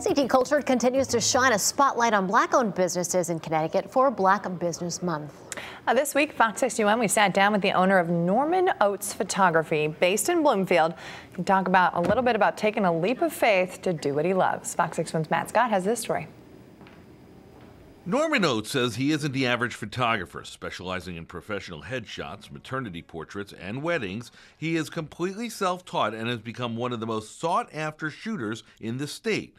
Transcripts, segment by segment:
Ct Culture continues to shine a spotlight on black-owned businesses in Connecticut for Black Business Month. Uh, this week, Fox 61, we sat down with the owner of Norman Oates Photography, based in Bloomfield, to talk about a little bit about taking a leap of faith to do what he loves. Fox 61's Matt Scott has this story. Norman Oates says he isn't the average photographer, specializing in professional headshots, maternity portraits, and weddings. He is completely self-taught and has become one of the most sought-after shooters in the state.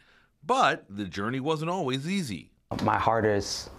But the journey wasn't always easy. My hardest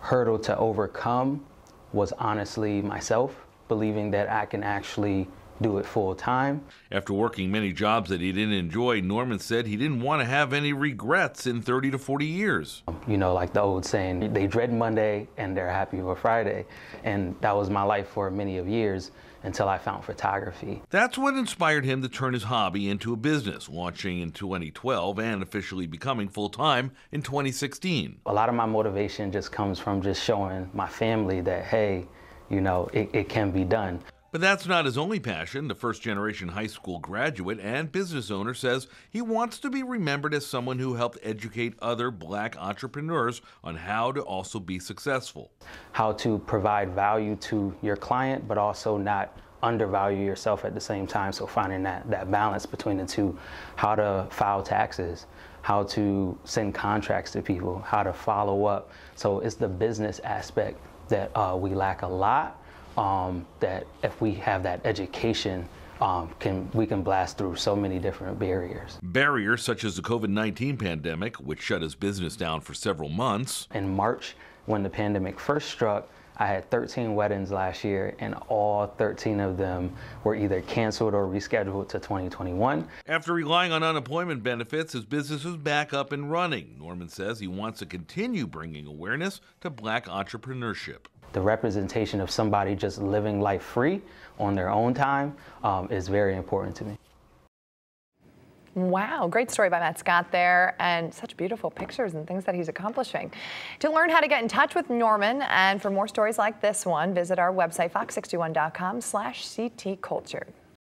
hurdle to overcome was honestly myself, believing that I can actually do it full time. After working many jobs that he didn't enjoy, Norman said he didn't want to have any regrets in 30 to 40 years. You know, like the old saying, they dread Monday and they're happy for Friday. And that was my life for many of years until I found photography. That's what inspired him to turn his hobby into a business, launching in 2012 and officially becoming full-time in 2016. A lot of my motivation just comes from just showing my family that, hey, you know, it, it can be done. But that's not his only passion. The first generation high school graduate and business owner says he wants to be remembered as someone who helped educate other black entrepreneurs on how to also be successful. How to provide value to your client, but also not undervalue yourself at the same time. So finding that, that balance between the two, how to file taxes, how to send contracts to people, how to follow up. So it's the business aspect that uh, we lack a lot um, that if we have that education, um, can we can blast through so many different barriers. Barriers such as the COVID-19 pandemic, which shut his business down for several months. In March, when the pandemic first struck, I had 13 weddings last year, and all 13 of them were either canceled or rescheduled to 2021. After relying on unemployment benefits, his business is back up and running. Norman says he wants to continue bringing awareness to black entrepreneurship. The representation of somebody just living life free on their own time um, is very important to me. Wow, great story by Matt Scott there, and such beautiful pictures and things that he's accomplishing. To learn how to get in touch with Norman and for more stories like this one, visit our website, fox61.com slash ctculture.